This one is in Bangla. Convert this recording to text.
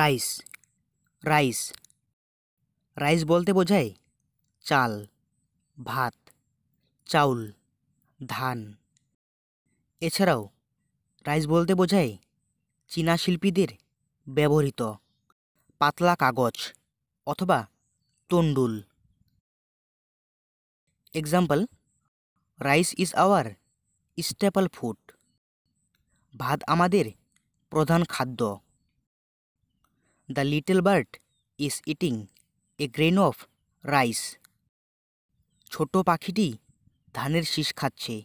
রাইস রাইস রাইস বলতে বোঝায় চাল ভাত চাউল ধান এছাড়াও রাইস বলতে বোঝায় চীনা শিল্পীদের ব্যবহৃত পাতলা কাগজ অথবা তণ্ডুল example rice is our staple food ভাত আমাদের প্রধান খাদ্য the little bird is eating a grain of rice ছোট পাখিটি ধানের শীষ খাচ্ছে